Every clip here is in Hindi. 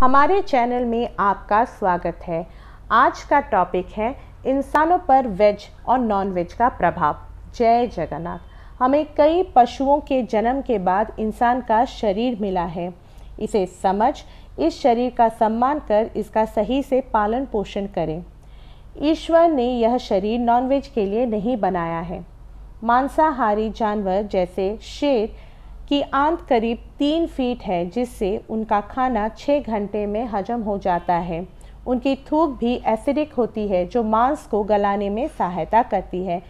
हमारे चैनल में आपका स्वागत है आज का टॉपिक है इंसानों पर वेज और नॉन वेज का प्रभाव जय जगन्नाथ हमें कई पशुओं के जन्म के बाद इंसान का शरीर मिला है इसे समझ इस शरीर का सम्मान कर इसका सही से पालन पोषण करें ईश्वर ने यह शरीर नॉनवेज के लिए नहीं बनाया है मांसाहारी जानवर जैसे शेर की आंत करीब तीन फीट है जिससे उनका खाना छः घंटे में हजम हो जाता है उनकी थूक भी एसिडिक होती है जो मांस को गलाने में सहायता करती है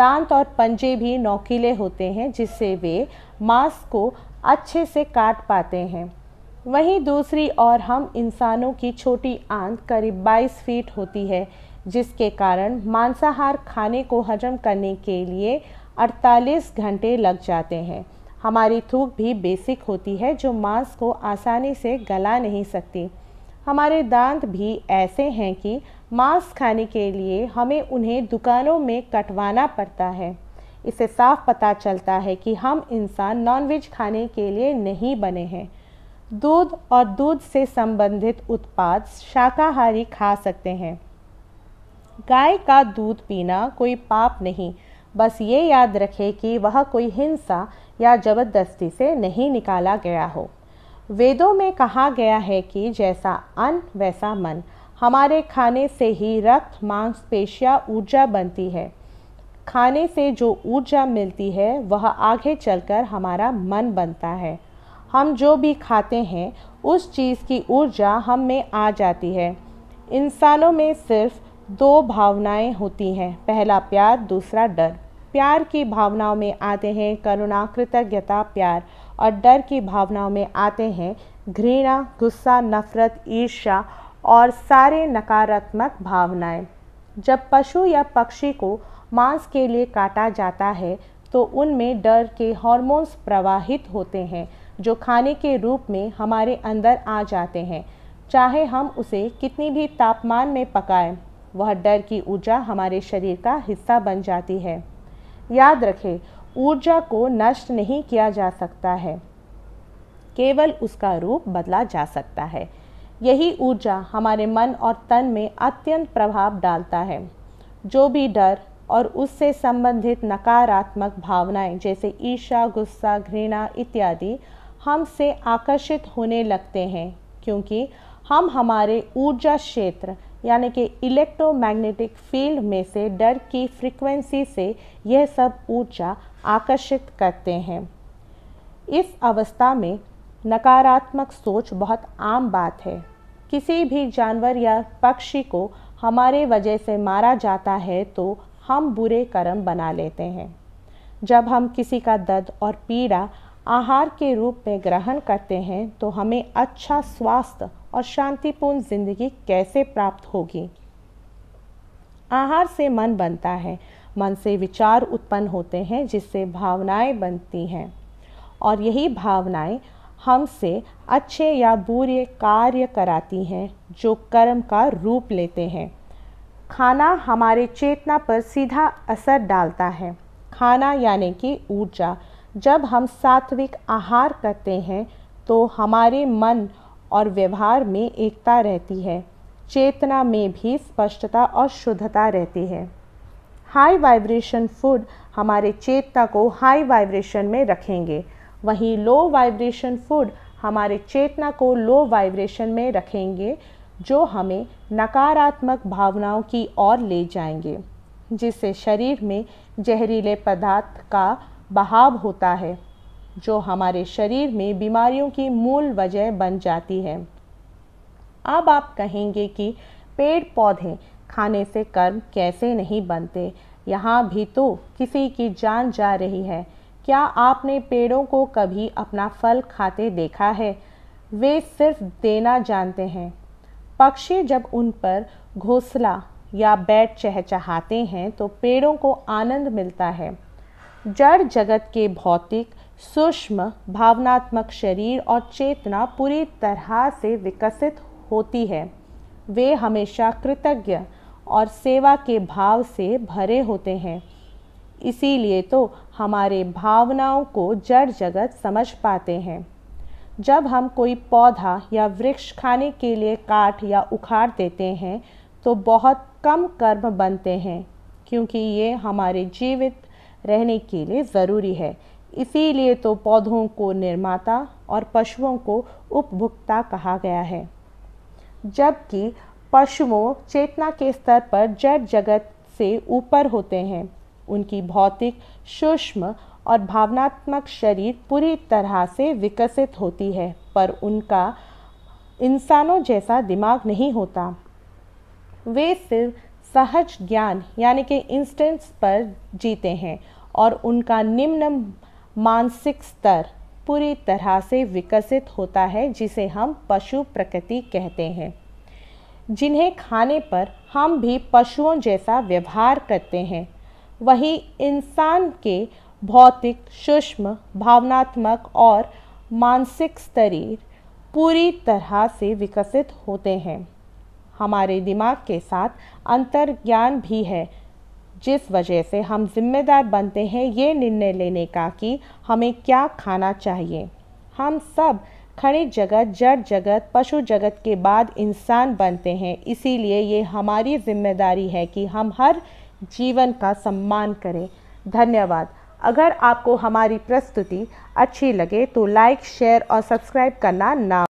दांत और पंजे भी नोकीले होते हैं जिससे वे मांस को अच्छे से काट पाते हैं वहीं दूसरी ओर हम इंसानों की छोटी आंत करीब 22 फीट होती है जिसके कारण मांसाहार खाने को हजम करने के लिए 48 घंटे लग जाते हैं हमारी थूक भी बेसिक होती है जो मांस को आसानी से गला नहीं सकती हमारे दांत भी ऐसे हैं कि मांस खाने के लिए हमें उन्हें दुकानों में कटवाना पड़ता है इसे साफ पता चलता है कि हम इंसान नॉनवेज खाने के लिए नहीं बने हैं दूध और दूध से संबंधित उत्पाद शाकाहारी खा सकते हैं गाय का दूध पीना कोई पाप नहीं बस ये याद रखे कि वह कोई हिंसा या जबरदस्ती से नहीं निकाला गया हो वेदों में कहा गया है कि जैसा अन्न वैसा मन हमारे खाने से ही रक्त पेशिया ऊर्जा बनती है खाने से जो ऊर्जा मिलती है वह आगे चलकर हमारा मन बनता है हम जो भी खाते हैं उस चीज़ की ऊर्जा हम में आ जाती है इंसानों में सिर्फ दो भावनाएं होती हैं पहला प्यार दूसरा डर प्यार की भावनाओं में आते हैं करुणा कृतज्ञता प्यार और डर की भावनाओं में आते हैं घृणा गुस्सा नफरत ईर्ष्या और सारे नकारात्मक भावनाएं। जब पशु या पक्षी को मांस के लिए काटा जाता है तो उनमें डर के हॉर्मोन्स प्रवाहित होते हैं जो खाने के रूप में हमारे अंदर आ जाते हैं चाहे हम उसे कितनी भी तापमान में पकाएं वह डर की ऊर्जा हमारे शरीर का हिस्सा बन जाती है याद रखें ऊर्जा को नष्ट नहीं किया जा सकता है केवल उसका रूप बदला जा सकता है यही ऊर्जा हमारे मन और तन में अत्यंत प्रभाव डालता है जो भी डर और उससे संबंधित नकारात्मक भावनाएं जैसे ईर्षा गुस्सा घृणा इत्यादि हमसे आकर्षित होने लगते हैं क्योंकि हम हमारे ऊर्जा क्षेत्र यानी कि इलेक्ट्रोमैग्नेटिक फील्ड में से डर की फ्रीक्वेंसी से यह सब ऊर्जा आकर्षित करते हैं इस अवस्था में नकारात्मक सोच बहुत आम बात है किसी भी जानवर या पक्षी को हमारे वजह से मारा जाता है तो हम बुरे कर्म बना लेते हैं जब हम किसी का दर्द और पीड़ा आहार के रूप में ग्रहण करते हैं तो हमें अच्छा स्वास्थ्य और शांतिपूर्ण जिंदगी कैसे प्राप्त होगी आहार से मन बनता है मन से विचार उत्पन्न होते हैं जिससे भावनाएं बनती हैं और यही भावनाएं हमसे अच्छे या बुरे कार्य कराती हैं जो कर्म का रूप लेते हैं खाना हमारे चेतना पर सीधा असर डालता है खाना यानी कि ऊर्जा जब हम सात्विक आहार करते हैं तो हमारे मन और व्यवहार में एकता रहती है चेतना में भी स्पष्टता और शुद्धता रहती है हाई वाइब्रेशन फूड हमारे चेतना को हाई वाइब्रेशन में रखेंगे वहीं लो वाइब्रेशन फूड हमारे चेतना को लो वाइब्रेशन में रखेंगे जो हमें नकारात्मक भावनाओं की ओर ले जाएंगे जिससे शरीर में जहरीले पदार्थ का बहाव होता है जो हमारे शरीर में बीमारियों की मूल वजह बन जाती है अब आप कहेंगे कि पेड़ पौधे खाने से कर्म कैसे नहीं बनते यहाँ भी तो किसी की जान जा रही है क्या आपने पेड़ों को कभी अपना फल खाते देखा है वे सिर्फ देना जानते हैं पक्षी जब उन पर घोंसला या बैट चहचहाते हैं तो पेड़ों को आनंद मिलता है जड़ जगत के भौतिक सूक्ष्म भावनात्मक शरीर और चेतना पूरी तरह से विकसित होती है वे हमेशा कृतज्ञ और सेवा के भाव से भरे होते हैं इसीलिए तो हमारे भावनाओं को जड़ जगत समझ पाते हैं जब हम कोई पौधा या वृक्ष खाने के लिए काट या उखाड़ देते हैं तो बहुत कम कर्म बनते हैं क्योंकि ये हमारे जीवित रहने के लिए ज़रूरी है इसीलिए तो पौधों को निर्माता और पशुओं को उपभोक्ता कहा गया है जबकि पशुओं चेतना के स्तर पर जड़ जगत से ऊपर होते हैं उनकी भौतिक सूक्ष्म और भावनात्मक शरीर पूरी तरह से विकसित होती है पर उनका इंसानों जैसा दिमाग नहीं होता वे सिर्फ सहज ज्ञान यानी कि इंस्टेंस पर जीते हैं और उनका निम्न मानसिक स्तर पूरी तरह से विकसित होता है जिसे हम पशु प्रकृति कहते हैं जिन्हें खाने पर हम भी पशुओं जैसा व्यवहार करते हैं वही इंसान के भौतिक सूक्ष्म भावनात्मक और मानसिक शरीर पूरी तरह से विकसित होते हैं हमारे दिमाग के साथ अंतर्ज्ञान भी है जिस वजह से हम जिम्मेदार बनते हैं ये निर्णय लेने का कि हमें क्या खाना चाहिए हम सब खड़ी जगत जड़ जगत पशु जगत के बाद इंसान बनते हैं इसीलिए ये हमारी जिम्मेदारी है कि हम हर जीवन का सम्मान करें धन्यवाद अगर आपको हमारी प्रस्तुति अच्छी लगे तो लाइक शेयर और सब्सक्राइब करना ना